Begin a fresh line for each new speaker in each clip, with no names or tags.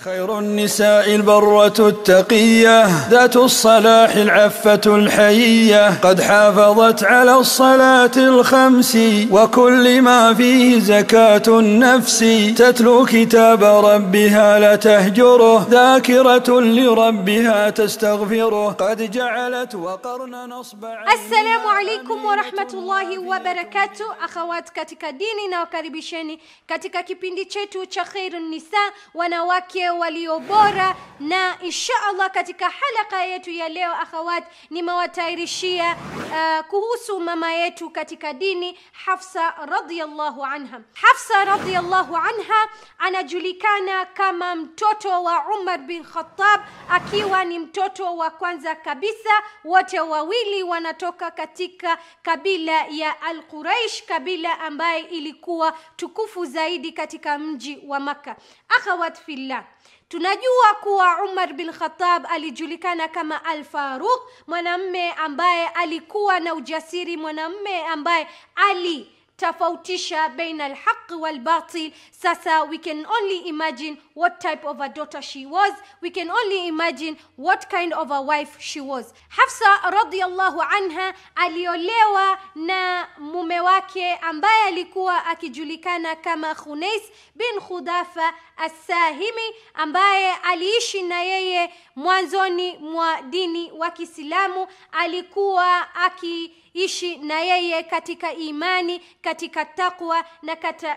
خير النساء البرة التقية ذات الصلاح العفة الحيية قد حافظت على الصلاة الخمس وكل ما فيه زكاة النفس تتلو كتاب ربها لا تهجره ذاكرة لربها تستغفره قد جعلت وقرن نصب السلام عليكم ورحمة الله وبركاته أخوات كتك ديننا na كتك katika kipindi خير النساء ونواكي tuwajalie walio bora, na insha Allah katika halaka yetu ya leo akhawat, nimewatayarishia uh, kuhusu mama yetu katika dini Hafsa radhiyallahu anha. Hafsa radhiyallahu anha anajulikana kama mtoto wa Umar bin Khattab, akiwa ni mtoto wa kwanza kabisa. Wote wawili wanatoka katika kabila ya Al kabila ambaye ilikuwa tukufu zaidi katika mji wa Makka. Akhawat fillah Tunajua kuwa Umar bin Khattab alijulikana kama Al-Faruq, mwanamme ambaye alikuwa na ujasiri, mwanamme ambaye ali tofautisha baina alhaq walbatil. Sasa we can only imagine what type of a daughter she was. We can only imagine what kind of a wife she was. Hafsa radhiallahu anha aliolewa na mume wake ambaye alikuwa akijulikana kama Khunais bin Khudafa assahimi sahimi ambaye aliishi na yeye mwanzoni mwa dini wa Kiislamu, alikuwa aki ishi na yeye katika imani, katika takwa na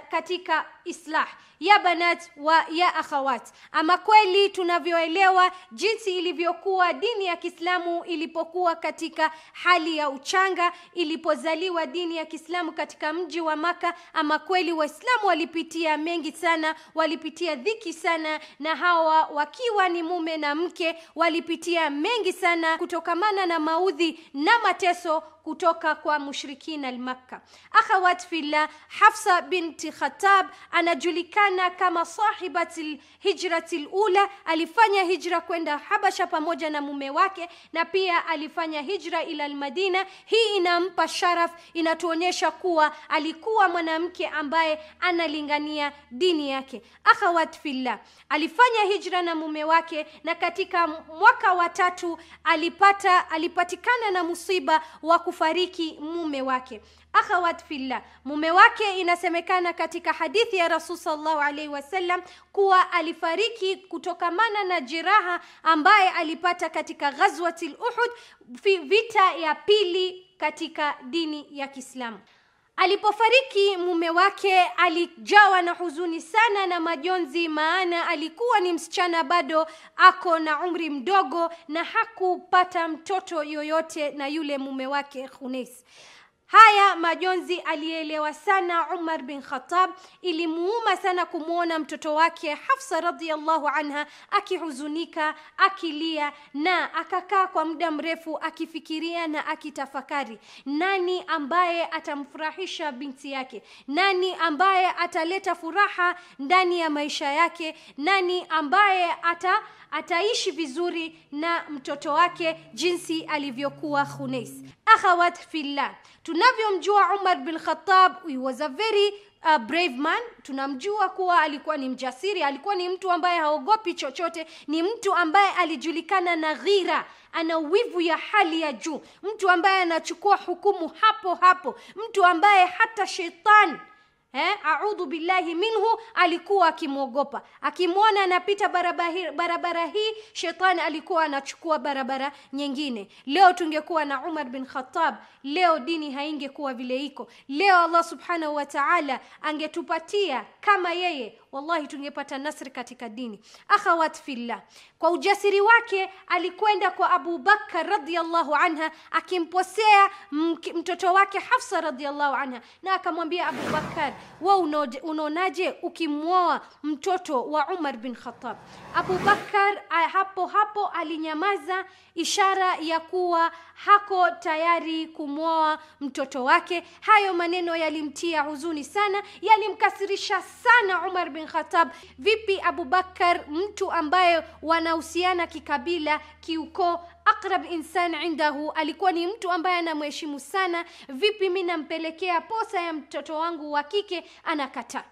katika islah ya banat wa ya akhawat. Ama kweli tunavyoelewa jinsi ilivyokuwa dini ya Kiislamu ilipokuwa katika hali ya uchanga, ilipozaliwa dini ya Kiislamu katika mji wa Maka, ama kweli Waislamu walipitia mengi sana, walipitia dhiki sana, na hawa wakiwa ni mume na mke walipitia mengi sana kutokamana na maudhi na mateso kutoka kwa mushrikina al-Makka. Akhawat fillah, Hafsa binti Khattab anajulikana kana kama sahibati hijrati lula, alifanya hijra kwenda Habasha pamoja na mume wake, na pia alifanya hijra ila Almadina. Hii inampa sharaf, inatuonyesha kuwa alikuwa mwanamke ambaye analingania dini yake. Akhawat fillah, alifanya hijra na mume wake, na katika mwaka wa tatu alipata alipatikana na musiba wa kufariki mume wake akhawat fillah. Mume wake inasemekana katika hadithi ya Rasul sallallahu alaihi wasallam kuwa alifariki kutokamana na jeraha ambaye alipata katika ghazwatil Uhud, vita ya pili katika dini ya Kiislamu. Alipofariki mume wake alijawa na huzuni sana na majonzi, maana alikuwa ni msichana bado ako na umri mdogo, na hakupata mtoto yoyote na yule mume wake Khuneis. Haya majonzi aliyeelewa sana Umar bin Khattab. Ilimuuma sana kumwona mtoto wake Hafsa radhiyallahu anha akihuzunika, akilia na akakaa kwa muda mrefu akifikiria na akitafakari, nani ambaye atamfurahisha binti yake? Nani ambaye ataleta furaha ndani ya maisha yake? Nani ambaye ata ataishi vizuri na mtoto wake jinsi alivyokuwa Khunais? Akhawat fillah tunavyomjua Umar bin Khattab he was a very uh, brave man tunamjua kuwa alikuwa ni mjasiri alikuwa ni mtu ambaye haogopi chochote ni mtu ambaye alijulikana na ghira ana wivu ya hali ya juu mtu ambaye anachukua hukumu hapo hapo mtu ambaye hata shetani eh, audhu billahi minhu, alikuwa akimwogopa. Akimwona anapita barabara, barabara hii, shetani alikuwa anachukua barabara nyingine. Leo tungekuwa na Umar bin Khattab, leo dini haingekuwa vile iko leo. Allah subhanahu wa ta'ala angetupatia kama yeye wallahi tungepata nasri katika dini akhawat fillah kwa ujasiri wake alikwenda kwa Abu Bakar radhiallahu anha akimposea mtoto wake Hafsa radhiallahu anha na akamwambia Abu Bakar wa unaonaje ukimwoa mtoto wa Umar bin Khattab Abu Bakar hapo hapo alinyamaza ishara ya kuwa hako tayari kumwoa mtoto wake hayo maneno yalimtia huzuni sana yalimkasirisha sana Umar bin bin Khattab. Vipi Abubakar, mtu ambaye wanahusiana kikabila, kiukoo akrab insan indahu, alikuwa ni mtu ambaye anamheshimu sana. Vipi mi nampelekea posa ya mtoto wangu wa kike? Anakataa.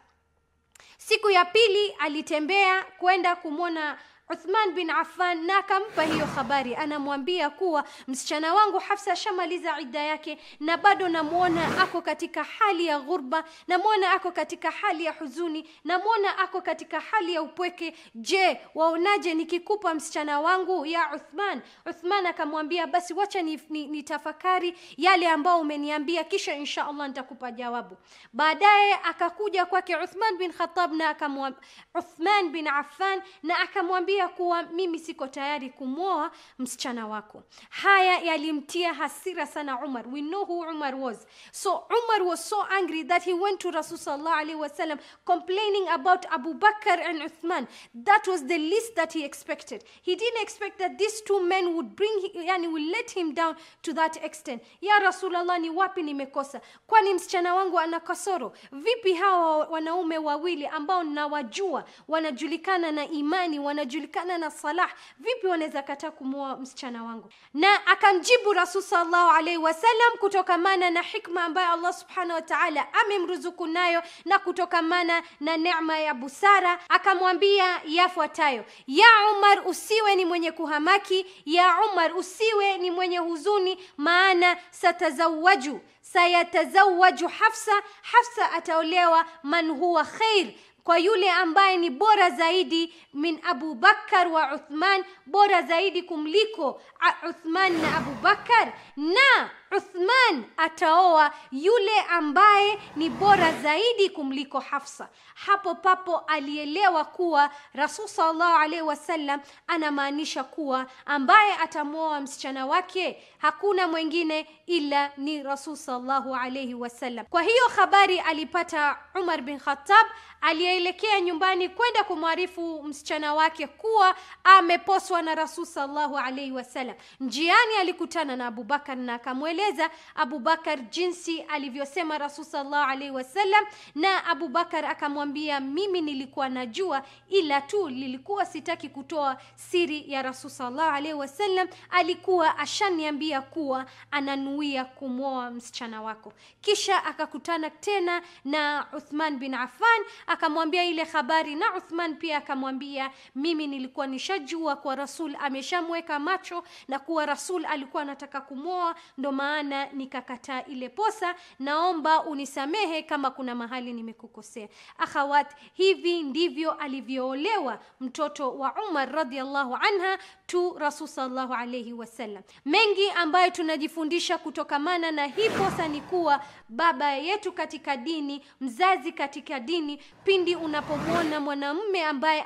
Siku ya pili alitembea kwenda kumwona Uthman bin Affan na akampa hiyo habari, anamwambia kuwa msichana wangu Hafsa ashamaliza idda yake na bado namwona ako katika hali ya ghurba, namwona ako katika hali ya huzuni, namwona ako katika hali ya upweke. Je, waonaje nikikupa msichana wangu ya Uthman? Uthman akamwambia basi, wacha nitafakari ni, ni yale ambao umeniambia, kisha insha Allah nitakupa jawabu. Baadaye akakuja kwake Uthman bin Khattab na akamwambia Uthman bin Affan na akamwambia kumwambia kuwa mimi siko tayari kumwoa msichana wako haya yalimtia hasira sana umar we know who umar was so umar was so angry that he went to rasul sallallahu alaihi wasallam complaining about abu bakr and uthman that was the least that he expected he didn't expect that these two men would bring yani will let him down to that extent ya rasulullah ni wapi nimekosa kwani msichana wangu ana kasoro vipi hawa wanaume wawili ambao nawajua wanajulikana na imani wanajulikana anajulikana na Salah, vipi wanaweza kataa kumwoa msichana wangu? Na akamjibu Rasul sallallahu alaihi wasallam kutokamana na hikma ambayo Allah subhanahu wa ta'ala amemruzuku nayo na kutokamana na neema ya busara, akamwambia yafuatayo: ya Umar, usiwe ni mwenye kuhamaki. Ya Umar, usiwe ni mwenye huzuni, maana satazawaju sayatazawaju Hafsa, Hafsa ataolewa man huwa khair kwa yule ambaye ni bora zaidi min Abu Bakar wa Uthman, bora zaidi kumliko Uthman na Abu Bakar na Uthman ataoa yule ambaye ni bora zaidi kumliko Hafsa. Hapo papo alielewa kuwa Rasul sallallahu alaihi wasallam anamaanisha kuwa ambaye atamwoa msichana wake hakuna mwingine ila ni Rasul sallallahu alaihi wasallam. Kwa hiyo habari alipata Umar bin Khattab, alielekea nyumbani kwenda kumwarifu msichana wake kuwa ameposwa na Rasul sallallahu alaihi wasallam. Njiani alikutana na Abubakar na akamweleza kumweleza Abubakar jinsi alivyosema Rasul sallallahu alaihi wasallam, na Abubakar akamwambia, mimi nilikuwa najua, ila tu lilikuwa sitaki kutoa siri ya Rasul sallallahu alaihi wasallam. Alikuwa ashaniambia kuwa ananuia kumwoa msichana wako. Kisha akakutana tena na Uthman bin Affan, akamwambia ile habari, na Uthman pia akamwambia, mimi nilikuwa nishajua kwa Rasul ameshamweka macho na kuwa Rasul alikuwa anataka kumwoa, ndo maana maana nikakataa ile posa. Naomba unisamehe kama kuna mahali nimekukosea. Akhawat, hivi ndivyo alivyoolewa mtoto wa Umar radhiallahu anha tu Rasul sallallahu alaihi wasallam. Mengi ambayo tunajifundisha kutokamana na hii posa ni kuwa baba yetu katika dini, mzazi katika dini, pindi unapomwona mwanamume ambaye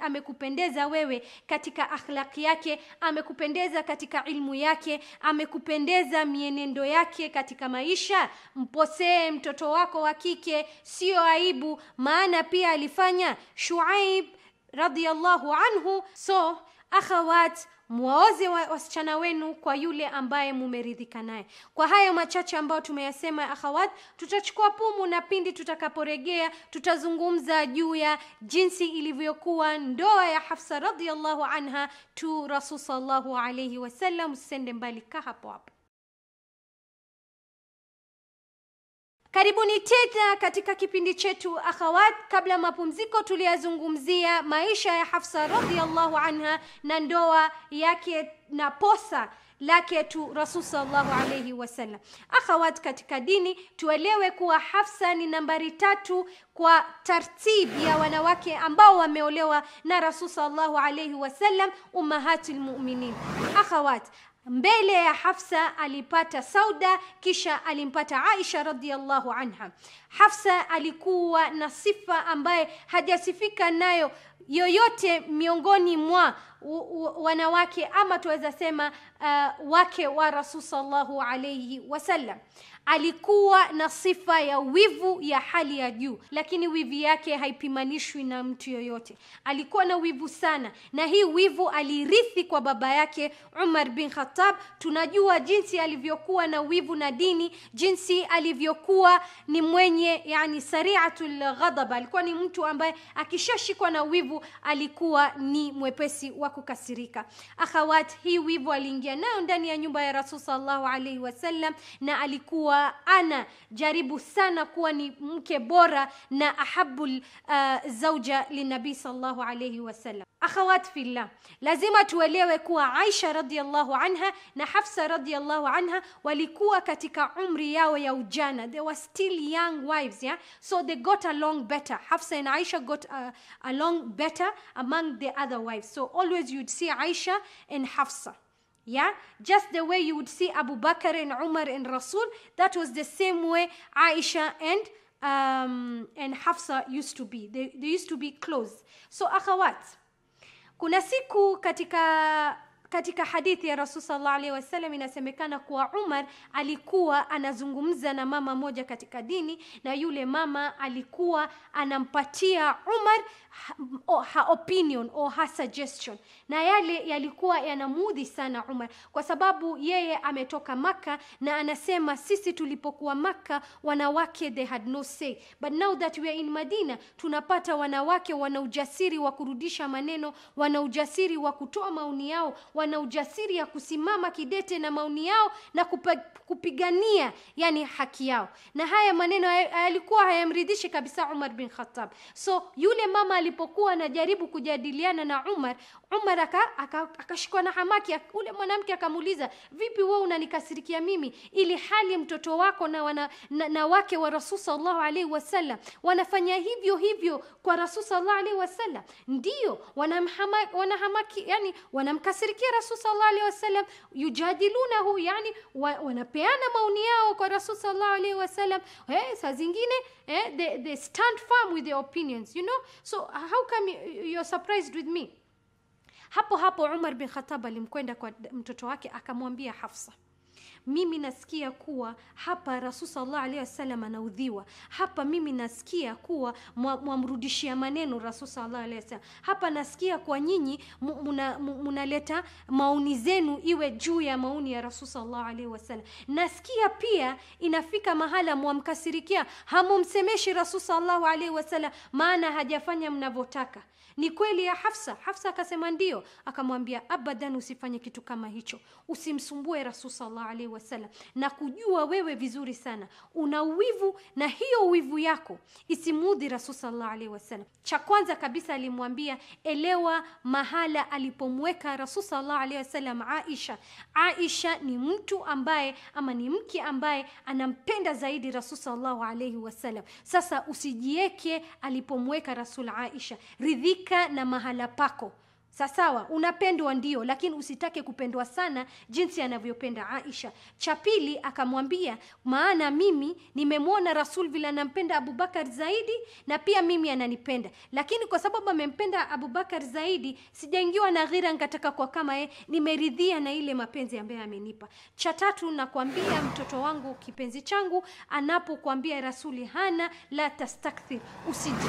amekupendeza ame wewe katika akhlaki yake, amekupendeza katika ilmu yake, amekupendeza mienendo yake katika maisha, mposee mtoto wako wa kike, sio aibu, maana pia alifanya Shuaib radhiyallahu anhu so akhawat mwaoze wa, wasichana wenu kwa yule ambaye mumeridhika naye. Kwa hayo machache ambayo tumeyasema akhawat, tutachukua pumu na pindi tutakaporegea tutazungumza juu ya jinsi ilivyokuwa ndoa ya Hafsa radhiallahu anha tu Rasul sallallahu alayhi wasallam. sende mbali, kaa hapo hapo. Karibuni tena katika kipindi chetu Akhawat. Kabla mapumziko, tuliyazungumzia maisha ya Hafsa radhiallahu anha na ndoa yake na posa lake tu Rasul sallallahu alayhi wasallam. Akhawat, katika dini tuelewe kuwa Hafsa ni nambari tatu kwa tartibu ya wanawake ambao wameolewa na Rasul sallallahu alayhi wasallam, ummahatul mu'minin. Akhawat, mbele ya Hafsa alipata Sauda kisha alimpata Aisha radhiallahu anha. Hafsa alikuwa na sifa ambaye hajasifika nayo yoyote miongoni mwa wanawake ama tuweza sema uh, wake wa Rasul sallallahu alayhi wasallam alikuwa na sifa ya wivu ya hali ya juu, lakini wivu yake haipimanishwi na mtu yoyote. Alikuwa na wivu sana, na hii wivu alirithi kwa baba yake Umar bin Khattab. Tunajua jinsi alivyokuwa na wivu na dini, jinsi alivyokuwa ni mwenye yani sariatul ghadab. Alikuwa ni mtu ambaye akishashikwa na wivu alikuwa ni mwepesi wa kukasirika. Akhawat, hii wivu aliingia nayo ndani ya nyumba ya Rasul sallallahu alaihi wasallam na alikuwa kuwa ana jaribu sana kuwa ni mke bora na ahabu uh, zauja linabii sallallahu alayhi wasallam. Akhawat fillah, lazima tuelewe kuwa Aisha radhiyallahu anha na Hafsa radhiyallahu anha walikuwa katika umri yao ya ujana, they were still young wives yeah? so they got along better. Hafsa and Aisha got uh, along better among the other wives, so always you'd see Aisha and Hafsa. Yeah, just the way you would see Abu Bakr and Umar and Rasul, that was the same way Aisha and um, and Hafsa used to be. They, they used to be close. So akhawat, kuna siku katika Katika hadithi ya Rasul sallallahu alaihi wasallam inasemekana kuwa Umar alikuwa anazungumza na mama moja katika dini, na yule mama alikuwa anampatia Umar ha opinion au ha suggestion, na yale yalikuwa yanamuudhi sana Umar, kwa sababu yeye ametoka Maka na anasema sisi tulipokuwa Maka wanawake they had no say, but now that we are in Madina tunapata wanawake wana ujasiri wa kurudisha maneno, wana ujasiri wa kutoa maoni yao wana ujasiri ya kusimama kidete na maoni yao na kupa, kupigania yani haki yao na haya maneno yalikuwa hayamridhishi kabisa Umar bin Khattab so yule mama alipokuwa anajaribu kujadiliana na Umar Umar akashikwa aka, aka na hamaki ule mwanamke akamuuliza vipi wewe unanikasirikia mimi ili hali mtoto wako na, wana, na, na wake wa Rasul sallallahu alaihi wasallam wanafanya hivyo hivyo kwa Rasul sallallahu alaihi wasallam ndio wanahamaki yani wanamkasirikia ya rasul salllah alehi wasallam yujadilunahu yani wa, wanapeana maoni yao kwa rasul salllah alehi wasallam eh, saa zingine eh, they, they stand firm with their opinions you know so how come you're surprised with me hapo hapo umar bin khatab alimkwenda kwa mtoto wake akamwambia hafsa mimi nasikia kuwa hapa Rasul sallallahu alaihi wasallam anaudhiwa hapa, mimi nasikia kuwa mwamrudishia maneno Rasul sallallahu alaihi wasallam hapa, nasikia kwa nyinyi mnaleta maoni zenu iwe juu ya maoni ya Rasul sallallahu alaihi wasallam. Nasikia pia inafika mahala mwamkasirikia, hamumsemeshi Rasul sallallahu alaihi wasallam, maana hajafanya mnavyotaka. Ni kweli ya Hafsa? Hafsa akasema ndio. Akamwambia abadan, usifanye kitu kama hicho, usimsumbue Rasul sallallahu alaihi wasallam, na kujua wewe vizuri sana una uwivu, na hiyo uwivu yako isimudhi Rasul sallallahu alaihi wasallam. Cha kwanza kabisa alimwambia, elewa mahala alipomweka Rasul sallallahu alaihi wasallam Aisha. Aisha ni mtu ambaye ama ni mke ambaye anampenda zaidi Rasul sallallahu alaihi wasallam. Sasa usijieke alipomweka Rasul Aisha, ridhika na mahala pako. Sasawa, unapendwa ndio, lakini usitake kupendwa sana jinsi anavyopenda Aisha. Cha pili akamwambia, maana mimi nimemwona Rasul vile anampenda Abubakar zaidi, na pia mimi ananipenda, lakini kwa sababu amempenda Abubakar zaidi, sijaingiwa na ghira nikataka kwa kama ye, nimeridhia na ile mapenzi ambayo amenipa. Cha tatu nakwambia, mtoto wangu, kipenzi changu, anapokuambia Rasuli hana la tastakthir,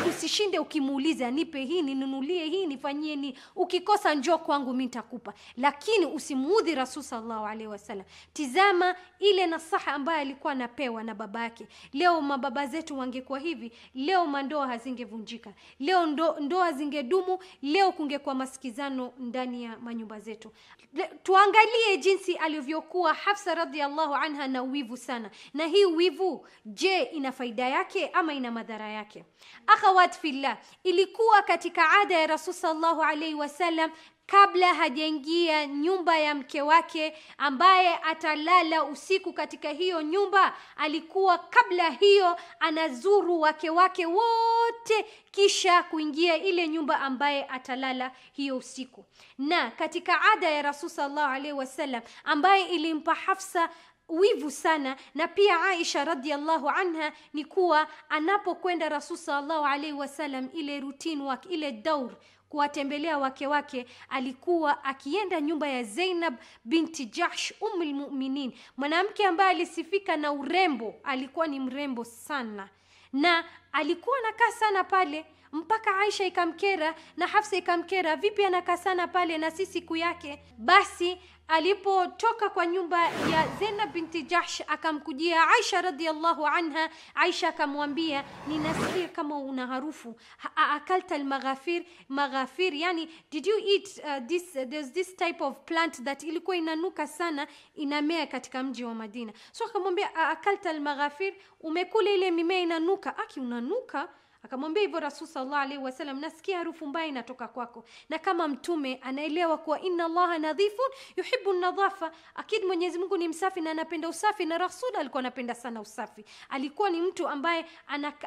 usishinde ukimuuliza, nipe hii, ninunulie hii, nifanyie ni ukikosa njoo kwangu mi nitakupa, lakini usimuudhi Rasul sallallahu alaihi wasallam. Tizama ile nasaha ambayo alikuwa anapewa na baba yake. Leo mababa zetu wangekuwa hivi, leo mandoa hazingevunjika, leo ndo, ndoa zingedumu, leo kungekuwa masikizano ndani ya manyumba zetu. Le, Tuangalie jinsi alivyokuwa Hafsa radhiallahu anha na uwivu sana, na hii uwivu, je, ina faida yake ama ina madhara yake? Akhawat fillah, ilikuwa katika ada ya Rasul sallallahu alaihi wasallam wasallam kabla hajaingia nyumba ya mke wake ambaye atalala usiku katika hiyo nyumba, alikuwa kabla hiyo anazuru wake wake wote, kisha kuingia ile nyumba ambaye atalala hiyo usiku. Na katika ada ya Rasul sallallahu alaihi wasallam ambaye ilimpa Hafsa wivu sana na pia Aisha radhiallahu anha ni kuwa anapokwenda Rasul sallallahu alaihi wasallam ile routine work, ile daur kuwatembelea wake wake, alikuwa akienda nyumba ya Zainab binti Jahsh Ummul Mu'minin, mwanamke ambaye alisifika na urembo. Alikuwa ni mrembo sana na alikuwa anakaa sana pale mpaka Aisha ikamkera na Hafsa ikamkera, vipi anakaa sana pale na si siku yake? Basi alipotoka kwa nyumba ya zena binti Jahsh akamkujia Aisha radhiallahu anha. Aisha akamwambia, ninasikia kama una harufu. Akalta almaghafir maghafir, yani did you eat uh, this uh, there's this type of plant that ilikuwa inanuka sana, inamea katika mji wa Madina. So akamwambia, akalta almaghafir, umekula ile mimea inanuka? Aki unanuka Akamwambia hivyo Rasul sallallahu alaihi wasallam, nasikia harufu mbaya inatoka kwako. Na kama mtume anaelewa kuwa inna Allaha nadhifun yuhibbu nadhafa, akid, Mwenyezi Mungu ni msafi na anapenda usafi. Na Rasul alikuwa anapenda sana usafi, alikuwa ni mtu ambaye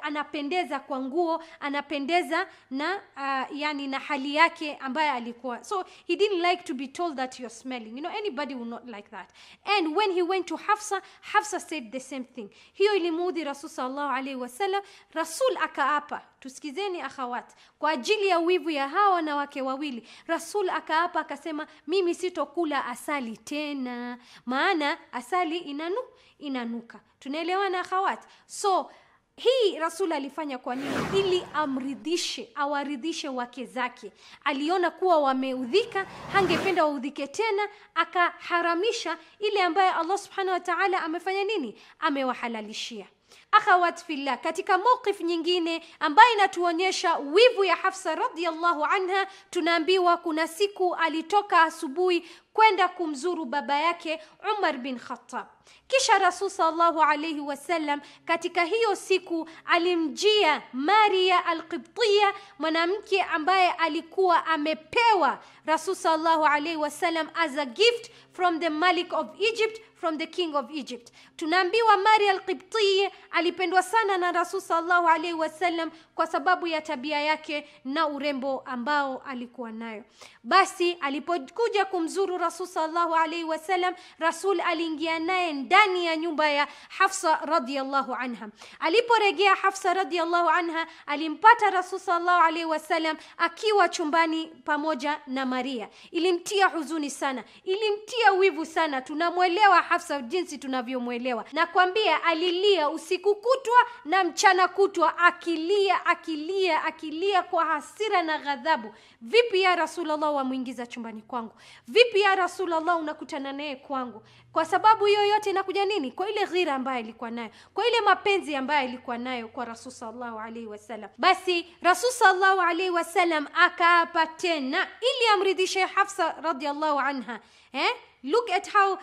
anapendeza kwa nguo, anapendeza na uh, yani na hali yake ambaye alikuwa. So he didn't like to be told that you're smelling, you know anybody will not like that. And when he went to Hafsa, Hafsa said the same thing. Hiyo ilimuudhi Rasul sallallahu alaihi wasallam. Rasul aka akaapa, tusikizeni akhawat, kwa ajili ya wivu ya hawa wanawake wawili Rasul akaapa akasema, mimi sitokula asali tena, maana asali inanu inanuka. Tunaelewana akhawat? So hii Rasul alifanya kwa nini? Ili amridhishe, awaridhishe wake zake. Aliona kuwa wameudhika, hangependa waudhike tena, akaharamisha ile ambayo Allah subhanahu wa ta'ala amefanya nini, amewahalalishia. Akhawat fillah, katika mawqif nyingine ambayo inatuonyesha wivu ya Hafsa radhiallahu anha, tunaambiwa kuna siku alitoka asubuhi kwenda kumzuru baba yake Umar bin Khattab. Kisha Rasul sallallahu alayhi wasallam katika hiyo siku alimjia Maria Alqibtiya, mwanamke ambaye alikuwa amepewa Rasul sallallahu alaihi wasallam as a gift from the Malik of Egypt from the king of Egypt. Tunaambiwa Maria al-Qibti alipendwa sana na Rasul sallallahu alaihi wasallam kwa sababu ya tabia yake na urembo ambao alikuwa nayo. Basi alipokuja kumzuru Rasul sallallahu alaihi wasallam, Rasul aliingia naye ndani ya nyumba ya Hafsa radhiyallahu anha. Aliporejea Hafsa radhiyallahu anha, alimpata Rasul sallallahu alaihi wasallam akiwa chumbani pamoja na Maria. Ilimtia huzuni sana, ilimtia wivu sana. Tunamwelewa Hafsa jinsi tunavyomwelewa, na kwambia alilia usiku kutwa na mchana kutwa akilia akilia akilia kwa hasira na ghadhabu vipi ya rasulllah wamwingiza chumbani kwangu vipi ya rasulllah unakutana naye kwangu kwa sababu hiyo yote inakuja nini kwa ile ghira ambayo alikuwa nayo kwa ile mapenzi ambayo alikuwa nayo kwa rasul sallallahu alaihi wasallam basi rasul sallallahu alaihi wasallam akaapa tena ili amridhishe hafsa radhiallahu anha eh? look at how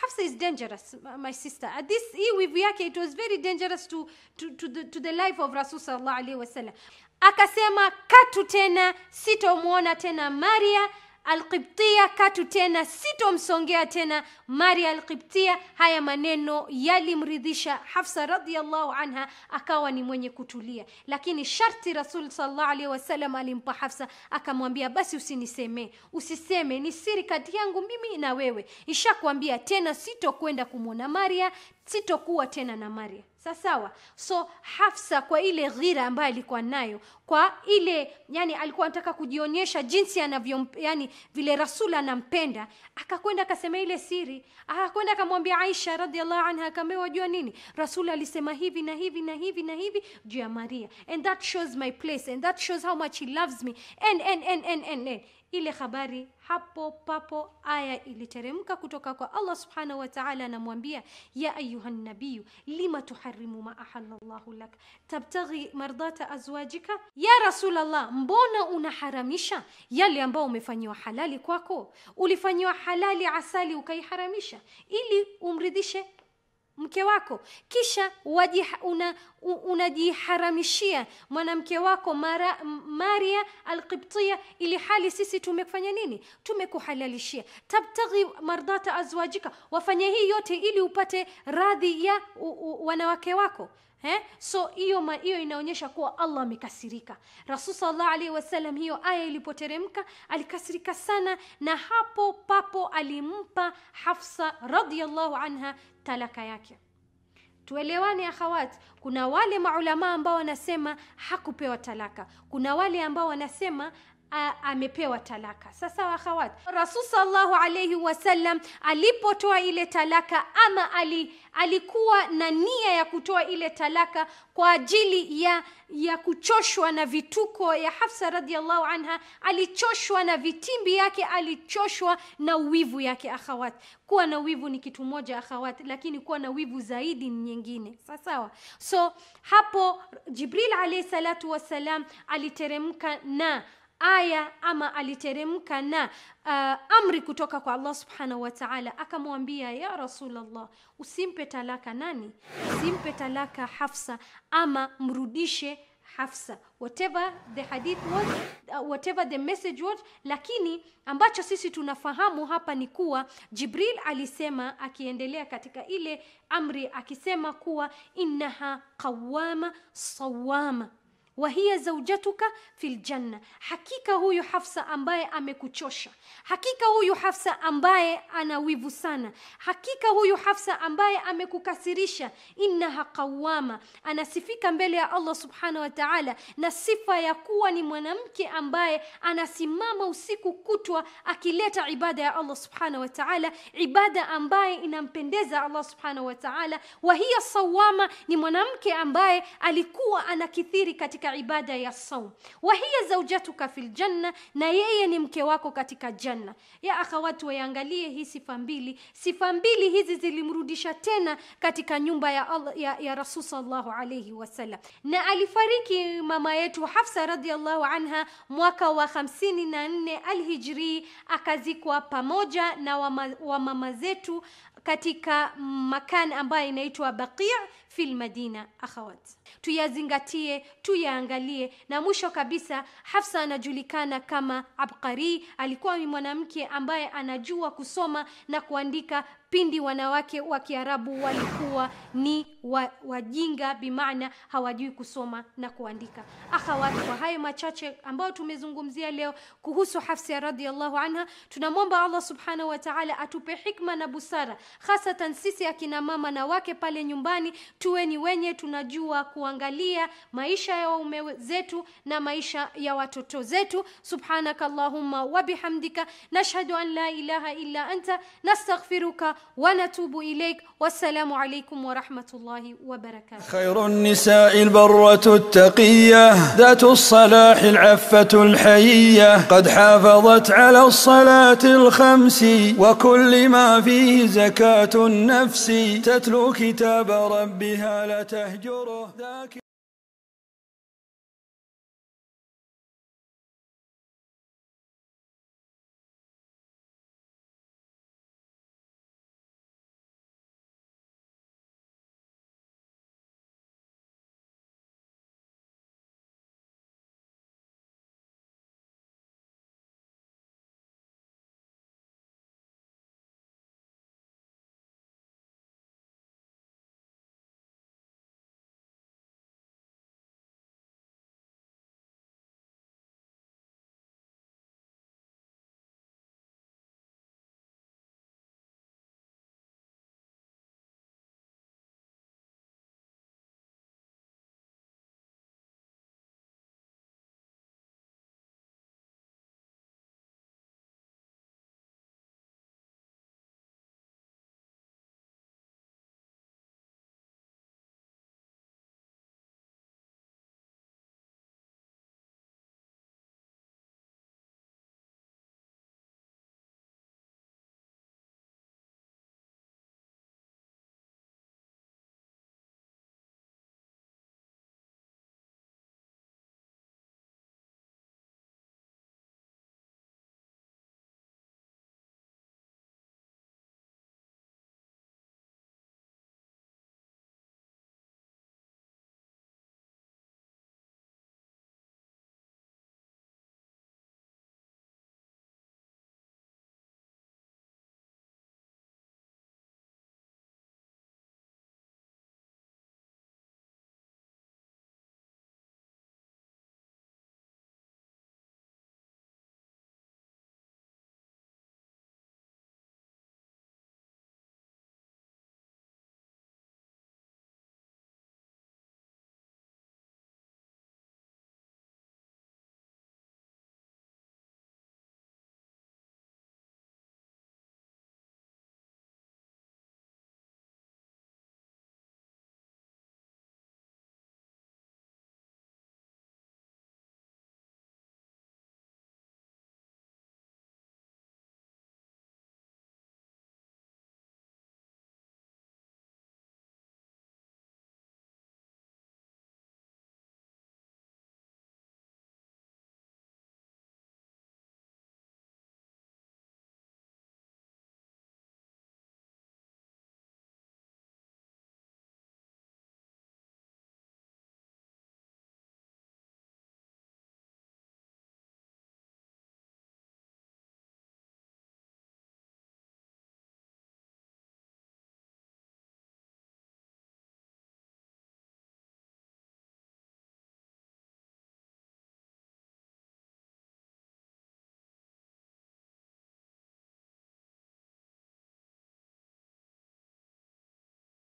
Hafsa is dangerous, my sister. At uh, this wivu yake, it was very dangerous to, to, to, the, to the life of Rasul sallallahu alaihi wasallam. Akasema katu tena, sitomwona tena Maria Alqibtia katu tena, sitomsongea tena Maria Alqibtia. Haya maneno yalimridhisha Hafsa radhiallahu anha, akawa ni mwenye kutulia, lakini sharti Rasul sallallahu alaihi wasallam alimpa Hafsa, akamwambia basi, usinisemee, usiseme, ni siri kati yangu mimi na wewe. Ishakwambia tena, sitokwenda kumwona Maria, sitokuwa tena na Maria. sasawa so Hafsa kwa ile ghira ambayo alikuwa nayo, kwa ile yani alikuwa anataka kujionyesha jinsi anavyo yani vile rasul anampenda akakwenda akasema ile siri akakwenda akamwambia aisha radiallahu anha akaambia wajua nini rasul alisema hivi na hivi na hivi na hivi juu ya maria and that shows my place and that shows how much he loves me and, and, and, and, and, and. ile habari hapo papo aya iliteremka kutoka kwa allah subhanahu wataala anamwambia ya ayuha nabiyu lima tuharimu ma ahala llahu lak tabtaghi mardata azwajika ya Rasulallah, mbona unaharamisha yale ambayo umefanyiwa halali kwako? Ulifanyiwa halali asali ukaiharamisha ili umridhishe mke wako, kisha unajiharamishia una mwanamke wako mara, Maria Alqibtia, ili hali sisi tumekufanya nini? Tumekuhalalishia. tabtaghi mardata azwajika, wafanye hii yote ili upate radhi ya u, u, wanawake wako eh? So hiyo hiyo inaonyesha kuwa Allah amekasirika. Rasul sallallahu alaihi wasallam, hiyo aya ilipoteremka alikasirika sana, na hapo papo alimpa Hafsa radhiallahu anha talaka yake. Tuelewane akhawat, kuna wale maulamaa ambao wanasema hakupewa talaka, kuna wale ambao wanasema amepewa talaka. Sasa khawat Rasul sallallahu alayhi wasallam alipotoa ile talaka ama ali, alikuwa na nia ya kutoa ile talaka kwa ajili ya, ya kuchoshwa na vituko ya Hafsa radhiallahu anha. Alichoshwa na vitimbi yake, alichoshwa na wivu yake. Akhawat, kuwa na wivu ni kitu moja akhawat, lakini kuwa na wivu zaidi ni nyingine. Sawa, so hapo Jibril alayhi salatu wasalam aliteremka na aya ama aliteremka na uh, amri kutoka kwa Allah subhanahu wa ta'ala, akamwambia ya Rasulullah, usimpe talaka nani? Usimpe talaka Hafsa ama mrudishe Hafsa, whatever the hadith was, uh, whatever the message was. Lakini ambacho sisi tunafahamu hapa ni kuwa Jibril alisema, akiendelea katika ile amri akisema kuwa innaha qawama sawama wa hiya zaujatuka fil janna, hakika huyu Hafsa ambaye amekuchosha, hakika huyu Hafsa ambaye ana wivu sana, hakika huyu Hafsa ambaye amekukasirisha. Innaha qawama, anasifika mbele ya Allah subhanahu wa ta'ala na sifa ya kuwa ni mwanamke ambaye anasimama usiku kutwa akileta ibada ya Allah subhanahu wa ta'ala, ibada ambaye inampendeza Allah subhanahu wa ta'ala. Wa hiya sawama, ni mwanamke ambaye alikuwa anakithiri katika katika ibada ya saum wa hiya zaujatuka fil janna na yeye ni mke wako katika janna ya akhawati waangalie hii sifa mbili sifa mbili hizi zilimrudisha tena katika nyumba ya Allah, ya, ya Rasul sallallahu alayhi wasallam na alifariki mama yetu Hafsa radhiallahu anha mwaka wa 54 alhijri akazikwa pamoja na wamama wa zetu katika makan ambayo inaitwa Baqi' fil madina. Akhawat, tuyazingatie, tuyaangalie. Na mwisho kabisa, Hafsa anajulikana kama Abqari, alikuwa ni mwanamke ambaye anajua kusoma na kuandika pindi wanawake wa Kiarabu walikuwa ni wa, wajinga bimana hawajui kusoma na kuandika. Akhawati, kwa hayo machache ambayo tumezungumzia leo kuhusu hafsi radhiallahu anha, tunamwomba Allah subhanahu wa ta'ala atupe hikma na busara, hasatan sisi akina mama na wake pale nyumbani, tuwe ni wenye tunajua kuangalia maisha ya waume zetu na maisha ya watoto zetu. Subhanakallahumma wa bihamdika nashhadu an la ilaha illa anta nastaghfiruka ونتوب إليك والسلام عليكم ورحمة الله وبركاته خير النساء البرة التقية ذات الصلاح العفة الحيية قد حافظت على الصلاة الخمس وكل ما فيه زكاة النفس تتلو كتاب ربها لا تهجره